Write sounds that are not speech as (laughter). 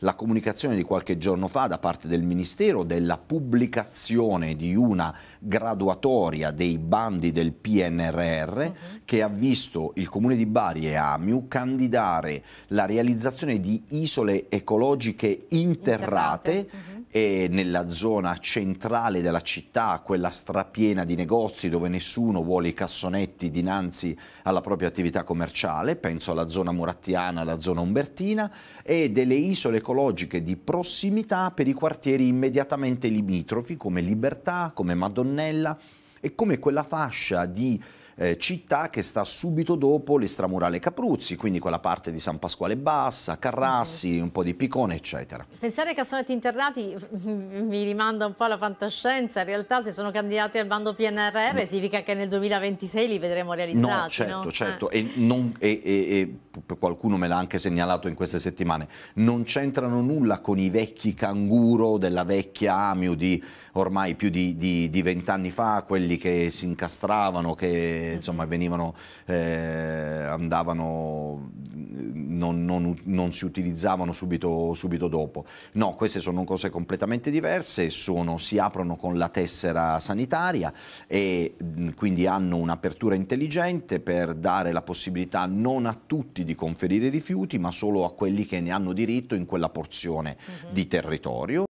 la comunicazione di qualche giorno fa da parte del Ministero della pubblicazione di una graduatoria dei bandi del PNRR uh mhm. -huh. che ha visto il Comune di Bari e Amiu candidare la realizzazione di isole ecologiche interrate, interrate. Uh mhm. -huh e nella zona centrale della città, quella strapiena di negozi dove nessuno vuole i cassonetti dinanzi alla propria attività commerciale, penso alla zona murattiana, alla zona umbertina, e delle isole ecologiche di prossimità per i quartieri immediatamente limitrofi come Libertà, come Madonnella e come quella fascia di eh, città che sta subito dopo l'estramurale Capruzzi, quindi quella parte di San Pasquale Bassa, Carrassi, mhm. un po' di Picone, eccetera. Pensare ai cassonetti internati (laughs) mi rimanda un po' alla fantascienza, in realtà se sono candidati al bando PNRR no. significa che nel 2026 li vedremo realizzati. No, certo, no? certo, eh. Certo. e, non, e, e, e qualcuno me l'ha anche segnalato in queste settimane, non c'entrano nulla con i vecchi canguro della vecchia Amiu di ormai più di vent'anni fa, quelli che si incastravano, che insomma, venivano, eh, andavano, non, non, non, si utilizzavano subito, subito, dopo. No, queste sono cose completamente diverse, sono, si aprono con la tessera sanitaria e mm, quindi hanno un'apertura intelligente per dare la possibilità non a tutti di conferire rifiuti, ma solo a quelli che ne hanno diritto in quella porzione mm -hmm. di territorio.